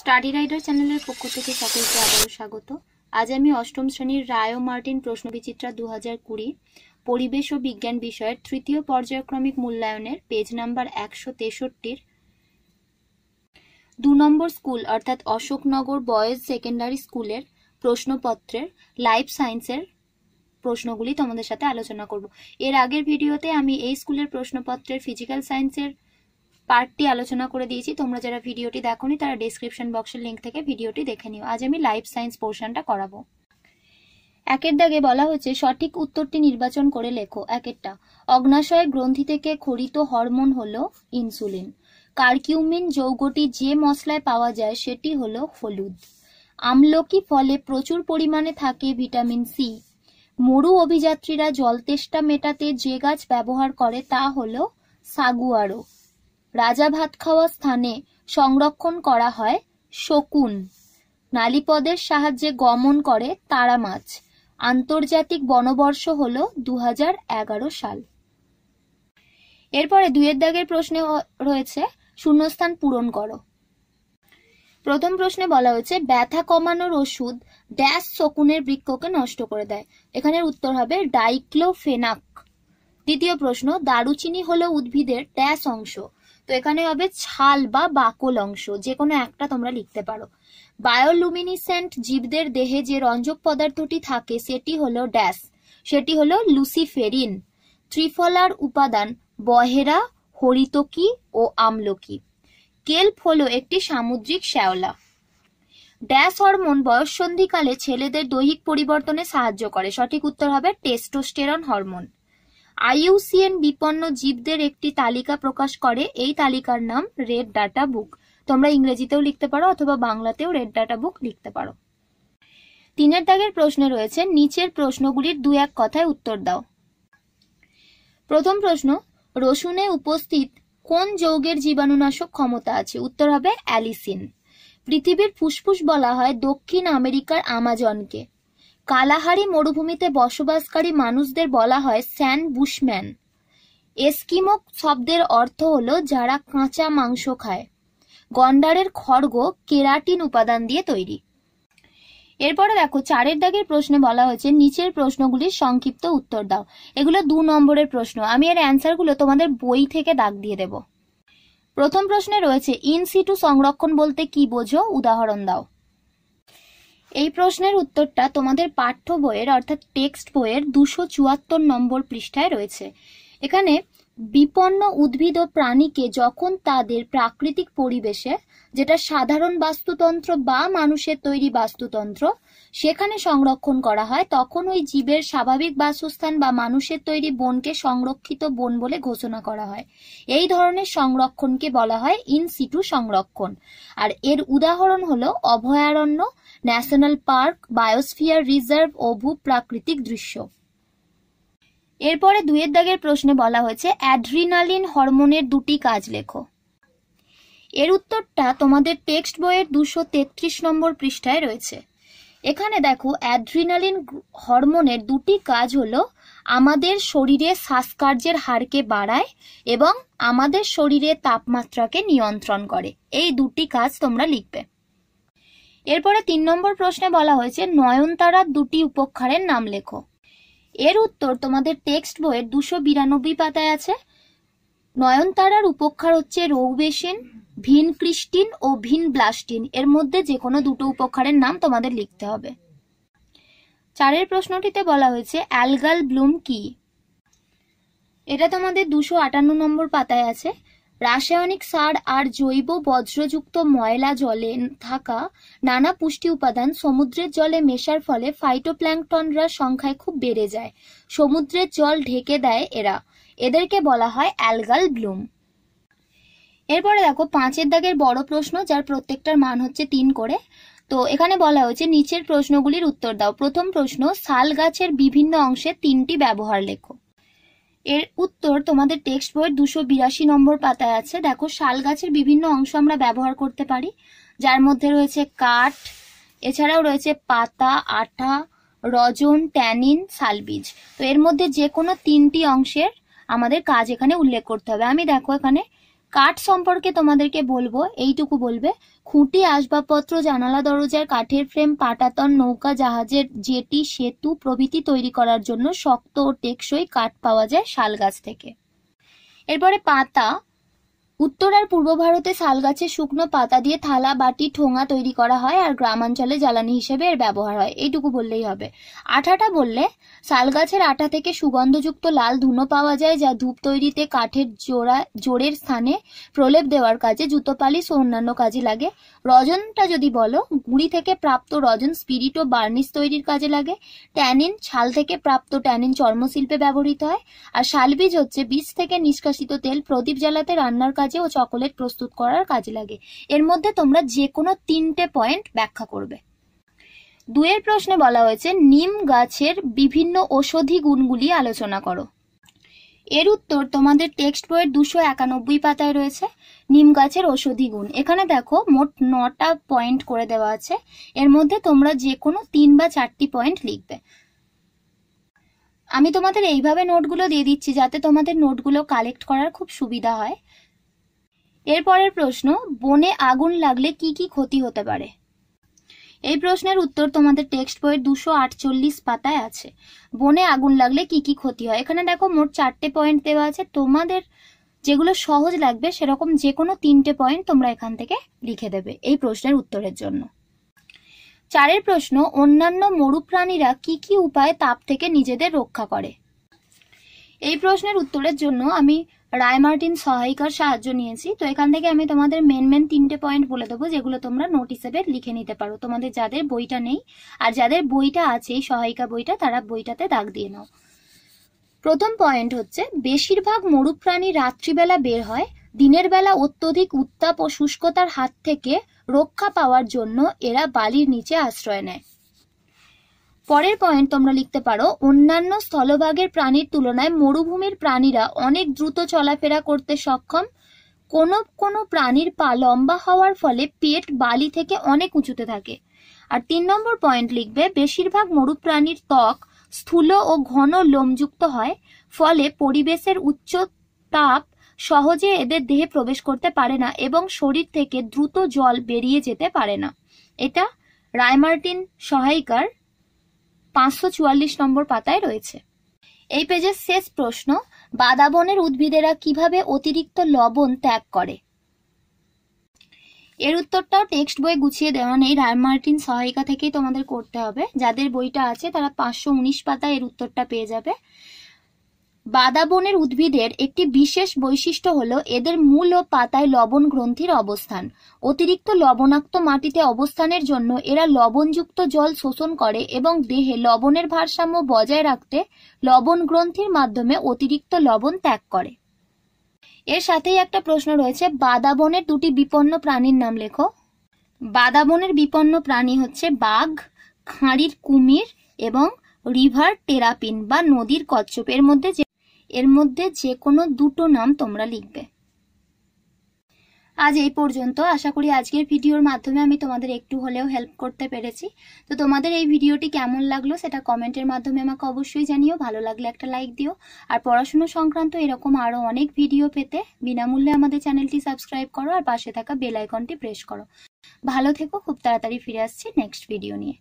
study rider চ্যানেলের পক্ষ থেকে সকলকে আবারও স্বাগত আজ আমি অষ্টম শ্রেণীর রায়ো মার্টিন প্রশ্নবিচিত্রা দু হাজার কুড়ি পরিবেশ ও বিজ্ঞান বিষয়ের তৃতীয় পর্যায়ক্রমিক মূল্যায়নের পেজ নাম্বার একশো তেষট্টির দু নম্বর স্কুল অর্থাৎ অশোকনগর বয়েজ সেকেন্ডারি স্কুলের প্রশ্নপত্রের লাইফ সায়েন্সের প্রশ্নগুলি তোমাদের সাথে আলোচনা করব এর আগের ভিডিওতে আমি এই স্কুলের প্রশ্নপত্রের ফিজিক্যাল সায়েন্সের পার্টটি আলোচনা করে দিয়েছি তোমরা যারা ভিডিওটি দেখোনি তারা ডিসক্রিপশন বক্সের লিঙ্ক থেকে ভিডিওটি দেখে নিও আজ আমি লাইফ সায়েন্স পোর্শনটা করাবো একের দাগে বলা হচ্ছে সঠিক উত্তরটি নির্বাচন করে লেখো একেরটা অগ্নাশয় গ্রন্থি থেকে খরিত হরমোন হল ইনসুলিন কার্কিউমিন যৌগটি যে মশলায় পাওয়া যায় সেটি হল হলুদ আমলকি ফলে প্রচুর পরিমাণে থাকে ভিটামিন সি মরু অভিযাত্রীরা জলতেষ্টা মেটাতে যে গাছ ব্যবহার করে তা হল সাগুয়ারো রাজা ভাত খাওয়া স্থানে সংরক্ষণ করা হয় শকুন নালিপদের সাহায্যে গমন করে তারা মাছ আন্তর্জাতিক বনবর্ষ হল দু সাল এরপরে দুয়ের দাগের প্রশ্নে রয়েছে শূন্যস্থান পূরণ করো প্রথম প্রশ্নে বলা হয়েছে ব্যথা কমানোর ওষুধ ড্যাশ শকুনের বৃক্ষকে নষ্ট করে দেয় এখানের উত্তর হবে ডাইক্লোফেনাক দ্বিতীয় প্রশ্ন দারুচিনি হলো উদ্ভিদের ড্যাস অংশ তো এখানে হবে ছাল বা বাকল অংশ যে কোনো একটা তোমরা লিখতে পারো বায়োলুমিনিসেন্ট জীবদের দেহে যে রঞ্জক পদার্থটি থাকে সেটি হলো ড্যাশ সেটি হলো লুসিফেরিন ত্রিফলার উপাদান বহেরা হরিতকি ও আমলকি কেলফ হলো একটি সামুদ্রিক শ্যাওলা ড্যাশ হরমোন বয়সন্ধিকালে ছেলেদের দৈহিক পরিবর্তনে সাহায্য করে সঠিক উত্তর হবে টেস্টোস্টেরন হরমোন আইউসিএন বিপন্ন জীবদের একটি তালিকা প্রকাশ করে এই তালিকার নাম রেড ডাটা বুক তোমরা ইংরেজিতেও লিখতে পারো অথবা বাংলাতেও রেড ডাটা বুক লিখতে পারো তিনের দাগের প্রশ্নে রয়েছে নিচের প্রশ্নগুলির দু এক কথায় উত্তর দাও প্রথম প্রশ্ন রসুনে উপস্থিত কোন যৌগের জীবাণুনাশক ক্ষমতা আছে উত্তর হবে অ্যালিসিন পৃথিবীর ফুসফুস বলা হয় দক্ষিণ আমেরিকার আমাজনকে কালাহারি মরুভূমিতে বসবাসকারী মানুষদের বলা হয় স্যান বুশম্যান এস্কিমো শব্দের অর্থ হলো যারা কাঁচা মাংস খায় গন্ডারের খড়গ কেরাটিন উপাদান দিয়ে তৈরি এরপরে দেখো চারের দাগের প্রশ্নে বলা হয়েছে নিচের প্রশ্নগুলির সংক্ষিপ্ত উত্তর দাও এগুলো দু নম্বরের প্রশ্ন আমি এর অ্যান্সারগুলো তোমাদের বই থেকে দাগ দিয়ে দেব প্রথম প্রশ্নে রয়েছে ইনসিটু সংরক্ষণ বলতে কি বোঝো উদাহরণ দাও এই প্রশ্নের উত্তরটা তোমাদের পাঠ্য বইয়ের অর্থাৎ টেক্সট বইয়ের দুশো চুয়াত্তর নম্বর পৃষ্ঠায় রয়েছে এখানে বিপন্ন উদ্ভিদ ও প্রাণীকে যখন তাদের প্রাকৃতিক পরিবেশে যেটা সাধারণ বাস্তুতন্ত্র বা মানুষের তৈরি বাস্তুতন্ত্র সেখানে সংরক্ষণ করা হয় তখন ওই জীবের স্বাভাবিক বাসস্থান বা মানুষের তৈরি বনকে সংরক্ষিত বন বলে ঘোষণা করা হয় এই ধরনের সংরক্ষণকে বলা হয় ইন সংরক্ষণ আর এর উদাহরণ হলো অভয়ারণ্য ন্যাশনাল পার্ক বায়োস্ফিয়ার রিজার্ভ ও ভূপ্রাকৃতিক দৃশ্য এরপরে দুয়ের দাগের প্রশ্নে বলা হয়েছে অ্যাড্রিনালিন হরমোনের দুটি কাজ লেখো এর উত্তরটা তোমাদের টেক্সট বইয়ের দুশো তেত্রিশ নম্বর পৃষ্ঠায় রয়েছে এখানে দেখো অ্যাড্রিনালিন হরমোনের দুটি কাজ হলো আমাদের শরীরে শ্বাসকার্যের হারকে বাড়ায় এবং আমাদের শরীরে তাপমাত্রাকে নিয়ন্ত্রণ করে এই দুটি কাজ তোমরা লিখবে এরপরে তিন নম্বর প্রশ্নে বলা হয়েছে নয়নতারার দুটি উপক্ষারের নাম লেখো এর উত্তর তোমাদের টেক্সট বইয়ের দুশো বিরানব্বই পাতায় আছে নয়নতারার উপক্ষার হচ্ছে রৌবেশিন ভিন ক্রিস্টিন ও ভিন ব্লাস্টিন এর মধ্যে যে কোনো দুটো উপক্ষারের নাম তোমাদের লিখতে হবে চারের প্রশ্নটিতে বলা হয়েছে অ্যালগাল ব্লুম কি এটা তোমাদের দুশো আটান্ন নম্বর পাতায় আছে রাসায়নিক সার আর জৈব বজ্রযুক্ত ময়লা জলে থাকা নানা পুষ্টি উপাদান সমুদ্রের জলে মেশার ফলে ফাইটোপ্ল্যাঙ্কটনরা সংখ্যায় খুব বেড়ে যায় সমুদ্রের জল ঢেকে দেয় এরা এদেরকে বলা হয় অ্যালগাল ব্লুম এরপরে দেখো পাঁচের দাগের বড় প্রশ্ন যার প্রত্যেকটার মান হচ্ছে তিন করে তো এখানে বলা হয়েছে নিচের প্রশ্নগুলির উত্তর দাও প্রথম প্রশ্ন শাল গাছের বিভিন্ন অংশে তিনটি ব্যবহার লেখো এর উত্তর তোমাদের টেক্সট বইয়ের দুশো বিরাশি নম্বর পাতায় আছে দেখো শাল গাছের বিভিন্ন অংশ আমরা ব্যবহার করতে পারি যার মধ্যে রয়েছে কাঠ এছাড়াও রয়েছে পাতা আঠা রজন ট্যানিন শালবীজ তো এর মধ্যে যে কোনো তিনটি অংশের আমাদের কাজ এখানে উল্লেখ করতে হবে আমি দেখো এখানে কাঠ সম্পর্কে তোমাদেরকে বলবো এইটুকু বলবে খুঁটি আসবাবপত্র জানালা দরজার কাঠের ফ্রেম পাটাতন নৌকা জাহাজের জেটি সেতু প্রভৃতি তৈরি করার জন্য শক্ত ও টেকসই কাঠ পাওয়া যায় শাল গাছ থেকে এরপরে পাতা উত্তর আর পূর্ব ভারতে শাল গাছের শুকনো পাতা দিয়ে থালা বাটি ঠোঙা তৈরি করা হয় আর গ্রামাঞ্চলে জ্বালানি হিসেবে এর ব্যবহার হয় এইটুকু বললেই হবে আঠাটা বললে শাল গাছের আঠা থেকে সুগন্ধযুক্ত লাল ধুনো পাওয়া যায় যা ধূপ তৈরিতে কাঠের জোড়া জোরের স্থানে প্রলেপ দেওয়ার কাজে জুতো পালিশ ও অন্যান্য কাজে লাগে রজনটা যদি বলো গুঁড়ি থেকে প্রাপ্ত রজন স্পিরিট ও বার্নিশ তৈরির কাজে লাগে ট্যানিন ছাল থেকে প্রাপ্ত ট্যানিন চর্মশিল্পে ব্যবহৃত হয় আর শালবীজ হচ্ছে বীজ থেকে নিষ্কাশিত তেল প্রদীপ জ্বালাতে রান্নার কাজ কাজে ও চকোলেট প্রস্তুত করার কাজে লাগে এর মধ্যে তোমরা যে কোনো তিনটে পয়েন্ট ব্যাখ্যা করবে দুয়ের প্রশ্নে বলা হয়েছে নিম গাছের বিভিন্ন ঔষধি গুণগুলি আলোচনা করো এর উত্তর তোমাদের টেক্সট বইয়ের দুশো একানব্বই পাতায় রয়েছে নিম গাছের ঔষধি গুণ এখানে দেখো মোট নটা পয়েন্ট করে দেওয়া আছে এর মধ্যে তোমরা যে কোনো তিন বা চারটি পয়েন্ট লিখবে আমি তোমাদের এইভাবে নোটগুলো দিয়ে দিচ্ছি যাতে তোমাদের নোটগুলো কালেক্ট করার খুব সুবিধা হয় এরপরের প্রশ্ন বনে আগুন লাগলে কি কি ক্ষতি হতে পারে এই প্রশ্নের উত্তর তোমাদের টেক্সট বইয়ের দুশো আটচল্লিশ পাতায় আছে বনে আগুন লাগলে কি কি ক্ষতি হয় এখানে দেখো মোট চারটে পয়েন্ট দেওয়া আছে তোমাদের যেগুলো সহজ লাগবে সেরকম যে কোনো তিনটে পয়েন্ট তোমরা এখান থেকে লিখে দেবে এই প্রশ্নের উত্তরের জন্য চারের প্রশ্ন অন্যান্য মরুপ্রাণীরা কি কি উপায়ে তাপ থেকে নিজেদের রক্ষা করে এই প্রশ্নের উত্তরের জন্য আমি রায় মার্টিন সহায়িকার সাহায্য নিয়েছি তো এখান থেকে আমি তোমাদের মেন মেন তিনটে পয়েন্ট বলে দেবো যেগুলো তোমরা নোট হিসেবে লিখে নিতে পারো তোমাদের যাদের বইটা নেই আর যাদের বইটা আছে এই সহায়িকা বইটা তারা বইটাতে দাগ দিয়ে নাও প্রথম পয়েন্ট হচ্ছে বেশিরভাগ মরুপ্রাণী রাত্রিবেলা বের হয় দিনের বেলা অত্যধিক উত্তাপ ও শুষ্কতার হাত থেকে রক্ষা পাওয়ার জন্য এরা বালির নিচে আশ্রয় নেয় পরের পয়েন্ট তোমরা লিখতে পারো অন্যান্য স্থলভাগের প্রাণীর তুলনায় মরুভূমির প্রাণীরা অনেক দ্রুত চলাফেরা করতে সক্ষম কোনো কোনো প্রাণীর পা লম্বা হওয়ার ফলে পেট বালি থেকে অনেক উঁচুতে থাকে আর তিন নম্বর পয়েন্ট লিখবে বেশিরভাগ মরুপ্রাণীর ত্বক স্থূল ও ঘন লোমযুক্ত হয় ফলে পরিবেশের উচ্চ তাপ সহজে এদের দেহে প্রবেশ করতে পারে না এবং শরীর থেকে দ্রুত জল বেরিয়ে যেতে পারে না এটা রায়মার্টিন সহায়িকার পাঁচশো চুয়াল্লিশ নম্বর পাতায় রয়েছে এই পেজের শেষ প্রশ্ন বাদাবনের উদ্ভিদেরা কিভাবে অতিরিক্ত লবণ ত্যাগ করে এর উত্তরটাও টেক্সট বই গুছিয়ে দেওয়া নেই রায় মার্টিন সহায়িকা থেকেই তোমাদের করতে হবে যাদের বইটা আছে তারা পাঁচশো উনিশ পাতা এর উত্তরটা পেয়ে যাবে বাদাবনের উদ্ভিদের একটি বিশেষ বৈশিষ্ট্য হল এদের মূল ও পাতায় লবণ গ্রন্থির অবস্থান অতিরিক্ত লবণাক্ত মাটিতে অবস্থানের জন্য এরা লবণযুক্ত জল শোষণ করে এবং দেহে লবণের ভারসাম্য বজায় রাখতে লবণ গ্রন্থির মাধ্যমে অতিরিক্ত লবণ ত্যাগ করে এর সাথেই একটা প্রশ্ন রয়েছে বাদাবনের দুটি বিপন্ন প্রাণীর নাম লেখো বাদাবনের বিপন্ন প্রাণী হচ্ছে বাঘ খাঁড়ির কুমির এবং রিভার টেরাপিন বা নদীর কচ্ছপ এর মধ্যে এর মধ্যে যে কোনো দুটো নাম তোমরা লিখবে আজ এই পর্যন্ত আশা করি আজকের ভিডিওর মাধ্যমে আমি তোমাদের একটু হলেও হেল্প করতে পেরেছি তো তোমাদের এই ভিডিওটি কেমন লাগলো সেটা কমেন্টের মাধ্যমে আমাকে অবশ্যই জানিও ভালো লাগলে একটা লাইক দিও আর পড়াশুনো সংক্রান্ত এরকম আরও অনেক ভিডিও পেতে বিনামূল্যে আমাদের চ্যানেলটি সাবস্ক্রাইব করো আর পাশে থাকা বেল আইকনটি প্রেস করো ভালো থেকো খুব তাড়াতাড়ি ফিরে আসছি নেক্সট ভিডিও নিয়ে